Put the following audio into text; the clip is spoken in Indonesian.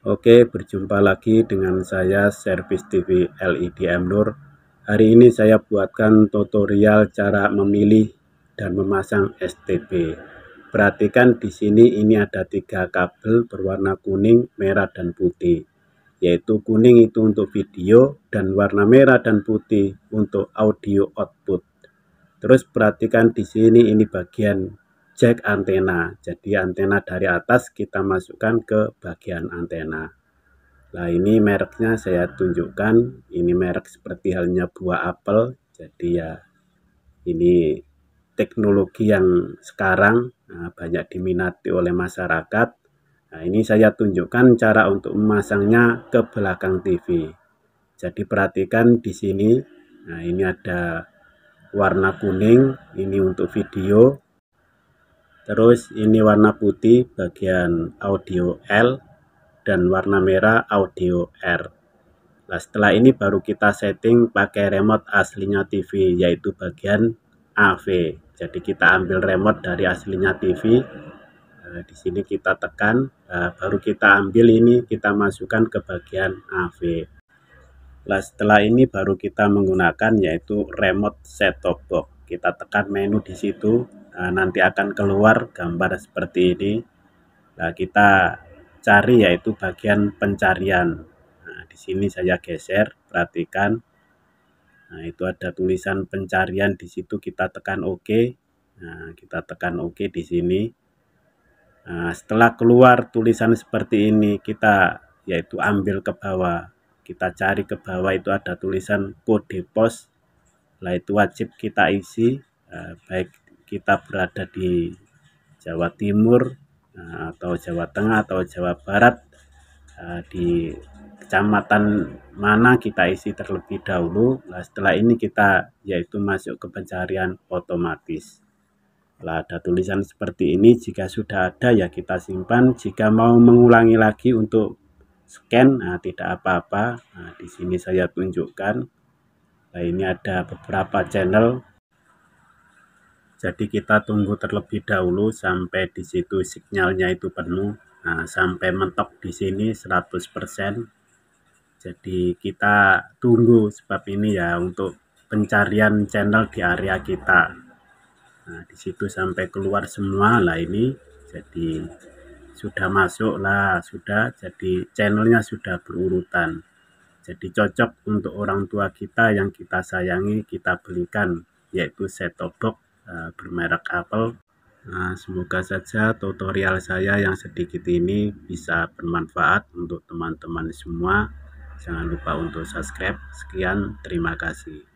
Oke, berjumpa lagi dengan saya Service TV LED Nur. Hari ini saya buatkan tutorial cara memilih dan memasang STB. Perhatikan di sini ini ada tiga kabel berwarna kuning, merah, dan putih. Yaitu kuning itu untuk video dan warna merah dan putih untuk audio output. Terus perhatikan di sini ini bagian jack antena. Jadi antena dari atas kita masukkan ke bagian antena. Nah ini mereknya saya tunjukkan. Ini merek seperti halnya buah apel. Jadi ya ini teknologi yang sekarang nah, banyak diminati oleh masyarakat. Nah ini saya tunjukkan cara untuk memasangnya ke belakang TV. Jadi perhatikan di sini. Nah ini ada warna kuning. Ini untuk video terus ini warna putih bagian audio L dan warna merah audio R nah setelah ini baru kita setting pakai remote aslinya TV yaitu bagian AV jadi kita ambil remote dari aslinya TV nah, di sini kita tekan nah, baru kita ambil ini kita masukkan ke bagian AV nah setelah ini baru kita menggunakan yaitu remote set top box kita tekan menu di situ Eh, nanti akan keluar gambar seperti ini nah, kita cari yaitu bagian pencarian nah, di sini saya geser perhatikan nah itu ada tulisan pencarian di situ kita tekan OK nah, kita tekan OK di sini nah, setelah keluar tulisan seperti ini kita yaitu ambil ke bawah kita cari ke bawah itu ada tulisan kode pos lah itu wajib kita isi nah, baik kita berada di Jawa Timur eh, atau Jawa Tengah atau Jawa Barat eh, di kecamatan mana kita isi terlebih dahulu. Nah, setelah ini kita yaitu masuk ke pencarian otomatis. Nah, ada tulisan seperti ini jika sudah ada ya kita simpan. Jika mau mengulangi lagi untuk scan nah, tidak apa-apa. Nah, di sini saya tunjukkan. Nah, ini ada beberapa channel jadi kita tunggu terlebih dahulu sampai di situ sinyalnya itu penuh. Nah, sampai mentok di sini 100%. Jadi kita tunggu sebab ini ya untuk pencarian channel di area kita. Nah, di situ sampai keluar semua lah ini. Jadi sudah masuk lah, sudah jadi channelnya sudah berurutan. Jadi cocok untuk orang tua kita yang kita sayangi, kita belikan yaitu set top box Eh, bermerek Apple. Nah, semoga saja tutorial saya yang sedikit ini bisa bermanfaat untuk teman-teman semua. Jangan lupa untuk subscribe. Sekian, terima kasih.